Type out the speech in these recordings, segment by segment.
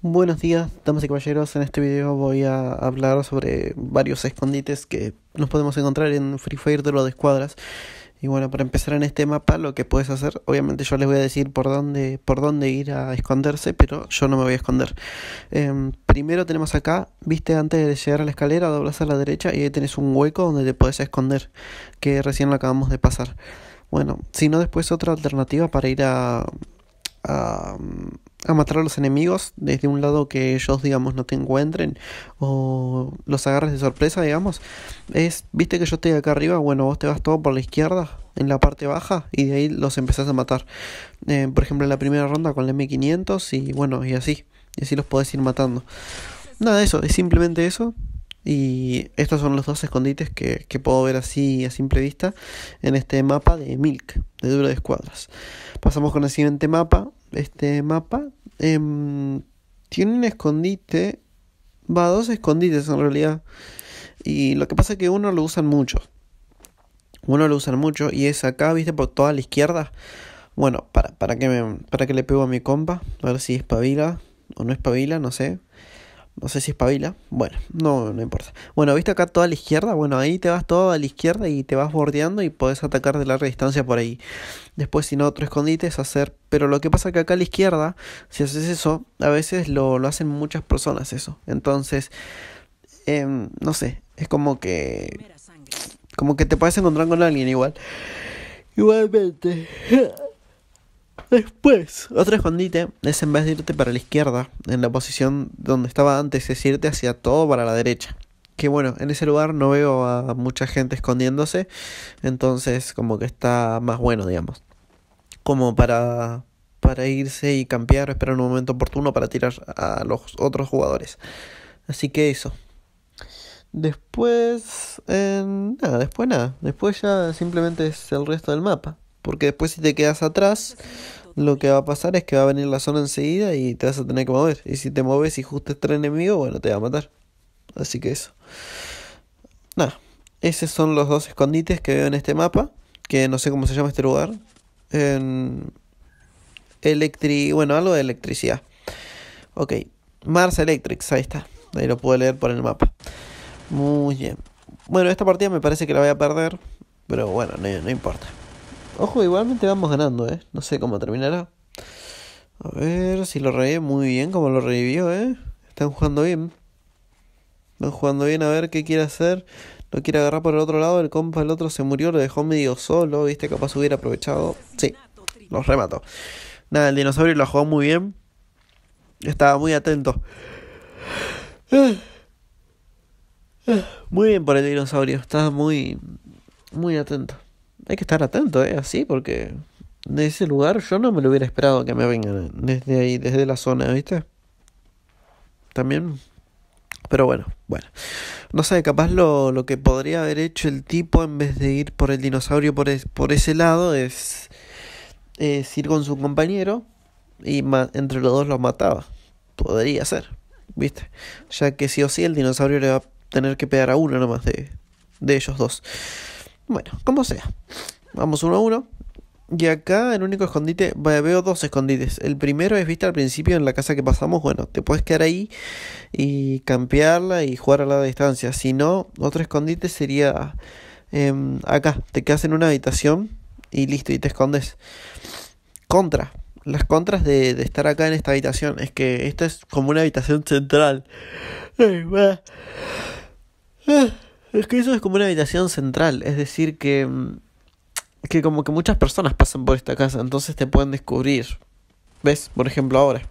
Buenos días, damas y caballeros. En este video voy a hablar sobre varios escondites que nos podemos encontrar en Free Fire de los de escuadras. Y bueno, para empezar en este mapa, lo que puedes hacer, obviamente yo les voy a decir por dónde, por dónde ir a esconderse, pero yo no me voy a esconder. Em, primero tenemos acá, viste, antes de llegar a la escalera, doblas a la derecha y ahí tenés un hueco donde te puedes esconder, que recién lo acabamos de pasar. Bueno, si no, después otra alternativa para ir a, a a matar a los enemigos desde un lado que ellos, digamos, no te encuentren o los agarres de sorpresa, digamos. Es, viste que yo estoy acá arriba, bueno, vos te vas todo por la izquierda, en la parte baja, y de ahí los empezás a matar. Eh, por ejemplo, en la primera ronda con el M500 y bueno, y así. Y así los podés ir matando. Nada de eso, es simplemente eso. Y estos son los dos escondites que, que, puedo ver así a simple vista en este mapa de Milk, de Duro de Escuadras. Pasamos con el siguiente mapa, este mapa em, tiene un escondite, va dos escondites en realidad. Y lo que pasa es que uno lo usan mucho. Uno lo usan mucho y es acá, viste, por toda la izquierda. Bueno, para, para, que, me, para que le pego a mi compa, a ver si espabila o no espabila, no sé. No sé si es espabila. Bueno, no, no importa. Bueno, ¿viste acá toda la izquierda? Bueno, ahí te vas toda a la izquierda y te vas bordeando y podés atacar de larga distancia por ahí. Después, si no, otro escondite es hacer. Pero lo que pasa que acá a la izquierda, si haces eso, a veces lo, hacen muchas personas eso. Entonces, em, no sé, es como que. Como que te puedes encontrar con alguien igual. Igualmente. Después, otro escondite es en vez de irte para la izquierda, en la posición donde estaba antes, es irte hacia todo para la derecha. Que bueno, en ese lugar no veo a mucha gente escondiéndose, entonces como que está más bueno, digamos. Como para, para irse y campear, esperar un momento oportuno para tirar a los otros jugadores. Así que eso. Después, eh, nada, después nada. Después ya simplemente es el resto del mapa. Porque después si te quedas atrás, lo que va a pasar es que va a venir la zona enseguida y te vas a tener que mover. Y si te mueves y justo está enemigo, bueno, te va a matar. Así que eso. Nada, esos son los dos escondites que veo en este mapa. Que no sé cómo se llama este lugar. En... Electri... Bueno, algo de electricidad. Ok, Mars Electrics, ahí está. Ahí lo pude leer por el mapa. Muy bien. Bueno, esta partida me parece que la voy a perder. Pero bueno, no importa. Ojo, igualmente vamos ganando, ¿eh? No sé cómo terminará. A ver si lo revive muy bien como lo revivió, ¿eh? Están jugando bien. Están jugando bien a ver qué quiere hacer. No quiere agarrar por el otro lado. El compa el otro se murió, lo dejó medio solo, ¿viste? Capaz hubiera aprovechado. Sí, los remató. Nada, el dinosaurio lo jugó muy bien. Estaba muy atento. Muy bien por el dinosaurio. Estaba muy, muy atento hay que estar atento, ¿eh? Así, porque de ese lugar yo no me lo hubiera esperado que me vengan ¿eh? desde ahí, desde la zona, ¿viste? También. Pero bueno, bueno. No sé, capaz lo, lo que podría haber hecho el tipo en vez de ir por el dinosaurio por, por ese lado es, ir con su compañero y entre los dos los mataba. Podría ser, ¿viste? Ya que sí o sí el dinosaurio le va a tener que pegar a uno nomás de, de ellos dos. Bueno, como sea. Vamos uno a uno. Y acá el único escondite, veo dos escondites. El primero es, viste, al principio en la casa que pasamos, bueno, te puedes quedar ahí y campearla y jugar a la distancia. Si no, otro escondite sería em, acá, te quedas en una habitación y listo, y te escondes. Contra, las contras de, estar acá en esta habitación es que esta es como una habitación central. Ay, es que eso es como una habitación central, es decir, que, mm, que como que muchas personas pasan por esta casa, entonces te pueden descubrir. ¿Ves? Por ejemplo, ahora.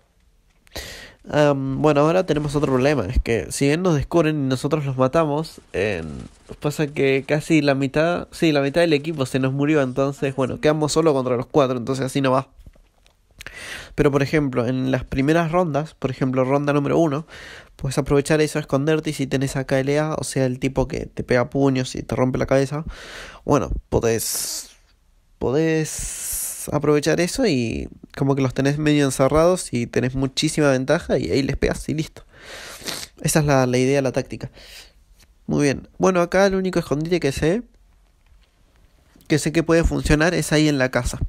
bueno, ahora tenemos otro problema, es que si bien nos descubren y nosotros los matamos, pasa que casi la mitad, sí, la mitad del equipo se nos murió, entonces, bueno, quedamos solo contra los cuatro, entonces así no va. Pero por ejemplo, en las primeras rondas, por ejemplo, ronda número uno, puedes aprovechar eso, esconderte y si tenés a KLA, o sea, el tipo que te pega puños y te rompe la cabeza, bueno, podés, podés aprovechar eso y como que los tenés medio encerrados y tenés muchísima ventaja y ahí les pegas y listo. Esa es la, la idea, la táctica. Muy bien. Bueno, acá el único escondite que sé, que sé que puede funcionar es ahí en la casa.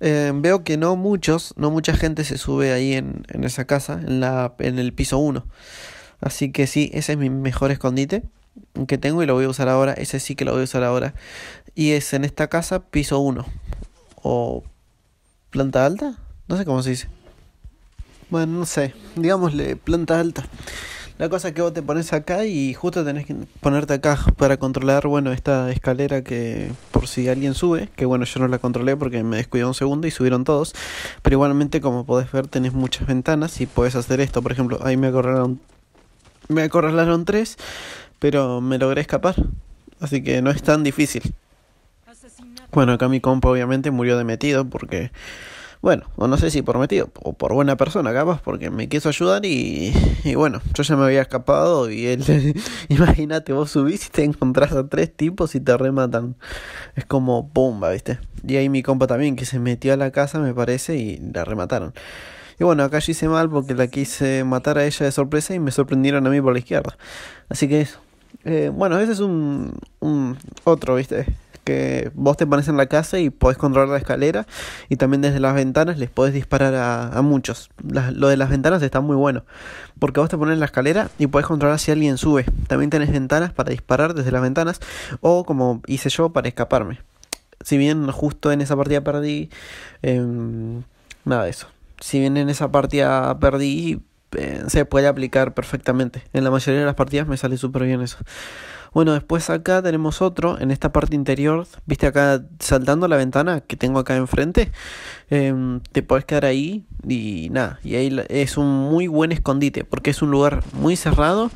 Eh, veo que no muchos, no mucha gente se sube ahí en, esa casa, en, la, en el piso 1. Así que sí, ese es mi mejor escondite que tengo y lo voy a usar ahora. Ese sí que lo voy a usar ahora. Y es en esta casa, piso 1. O planta alta. No sé cómo se dice. Bueno, no sé. Digámosle planta alta. La cosa es que vos te pones acá y justo tenés que ponerte acá para controlar, bueno, esta escalera que si alguien sube, que bueno, yo no la controlé porque me descuidé un segundo y subieron todos, pero igualmente como podés ver tenés muchas ventanas y podés hacer esto, por ejemplo, ahí me acorralaron, me acorralaron tres, pero me logré escapar, así que no es tan difícil. Bueno, acá mi compa obviamente murió de metido porque bueno, o no sé si por metido, o por buena persona, capaz, porque me quiso ayudar y, bueno, yo ya me había escapado y él, imagínate, vos subís y te encontrás a tres tipos y te rematan. Es como bomba, ¿viste? Y ahí mi compa también, que se metió a la casa, me parece, y la remataron. Y bueno, acá yo hice mal porque la quise matar a ella de sorpresa y me sorprendieron a mí por la izquierda. Así que eso. Eh, bueno, ese es un otro, ¿viste? que vos te pones en la casa y podés controlar la escalera y también desde las ventanas les podés disparar a, muchos. lo de las ventanas está muy bueno porque vos te pones en la escalera y podés controlar si alguien sube. También tenés ventanas para disparar desde las ventanas o como hice yo para escaparme. Si bien justo en esa partida perdí, em, nada de eso. Si bien en esa partida perdí, eh, se puede aplicar perfectamente. En la mayoría de las partidas me sale súper bien eso. Bueno, después acá tenemos otro, en esta parte interior, viste acá saltando la ventana que tengo acá enfrente, em, te puedes quedar ahí y nada, y ahí es un muy buen escondite, porque es un lugar muy cerrado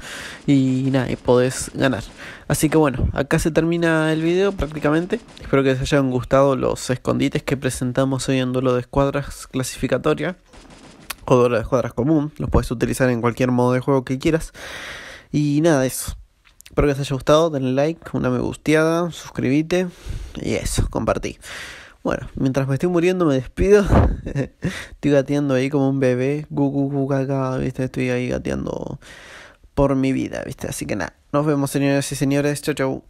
y nada, y podés ganar. Así que bueno, acá se termina el video prácticamente, espero que les hayan gustado los escondites que presentamos hoy en Duelo de Escuadras Clasificatoria o de de escuadras común. Los puedes utilizar en cualquier modo de juego que quieras. Y nada, eso. Espero que os haya gustado. Denle like, una me gusteada, suscríbete y eso, compartí. Bueno, mientras me estoy muriendo me despido. estoy gateando ahí como un bebé. Gu, gu, ¿viste? Estoy ahí gateando por mi vida, ¿viste? Así que nada, nos vemos señores y señores. Chau, chau.